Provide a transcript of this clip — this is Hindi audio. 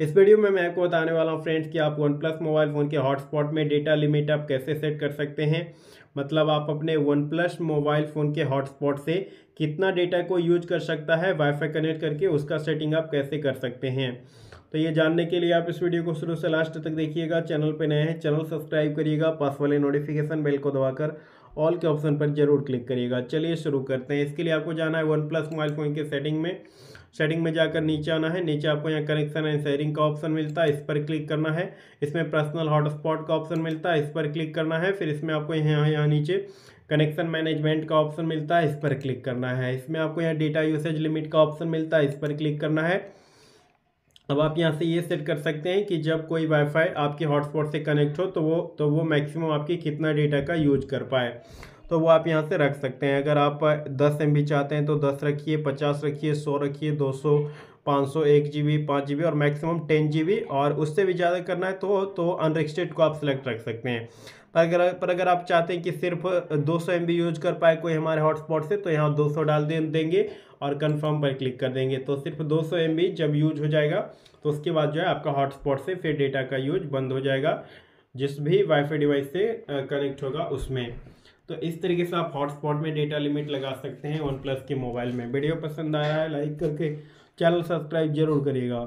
इस वीडियो में मैं आपको बताने वाला हूँ फ्रेंड्स कि आप वन प्लस मोबाइल फ़ोन के हॉटस्पॉट में डेटा लिमिट आप कैसे सेट कर सकते हैं मतलब आप अपने वन प्लस मोबाइल फ़ोन के हॉटस्पॉट से कितना डेटा को यूज कर सकता है वाईफाई कनेक्ट करके उसका सेटिंग आप कैसे कर सकते हैं तो ये जानने के लिए आप इस वीडियो को शुरू से लास्ट तक देखिएगा चैनल पर नए हैं चैनल सब्सक्राइब करिएगा पास वाले नोटिफिकेशन बेल को दबाकर ऑल के ऑप्शन पर जरूर क्लिक करिएगा चलिए शुरू करते हैं इसके लिए आपको जाना है वन प्लस मोबाइल फ़ोन के सेटिंग में सेटिंग में जाकर नीचे आना है नीचे आपको यहाँ कनेक्शन एंड शेयरिंग का ऑप्शन मिलता है इस पर क्लिक करना है इसमें पर्सनल हॉटस्पॉट का ऑप्शन मिलता है इस पर क्लिक करना है फिर इसमें आपको यहाँ यहाँ नीचे कनेक्शन मैनेजमेंट का ऑप्शन मिलता है इस पर क्लिक करना है इसमें आपको यहाँ डेटा यूसेज लिमिट का ऑप्शन मिलता है इस पर क्लिक करना है अब आप यहाँ से ये सेट कर सकते हैं कि जब कोई वाईफाई आपके हॉटस्पॉट से कनेक्ट हो तो वो तो वो मैक्सिमम आपके कितना डेटा का यूज कर पाए तो वो आप यहाँ से रख सकते हैं अगर आप दस एम चाहते हैं तो दस रखिए पचास रखिए सौ रखिए दो सौ पाँच सौ एक जी बी पाँच जी बी और मैक्सिमम टेन जी बी और उससे भी ज़्यादा करना है तो तो अनरिक्सटेड को आप सेलेक्ट रख सकते हैं पर अगर पर अगर आप चाहते हैं कि सिर्फ दो सौ एम बी यूज कर पाए कोई हमारे हॉटस्पॉट से तो यहाँ दो सौ डाल दे, देंगे और कन्फर्म पर क्लिक कर देंगे तो सिर्फ दो सौ एम बी जब यूज हो जाएगा तो उसके बाद जो है आपका हॉटस्पॉट से फिर डेटा का यूज बंद हो जाएगा जिस भी वाईफाई डिवाइस से कनेक्ट होगा उसमें तो इस तरीके से आप हॉटस्पॉट में डेटा लिमिट लगा सकते हैं वन प्लस के मोबाइल में वीडियो पसंद आया है लाइक करके चैनल सब्सक्राइब जरूर करिएगा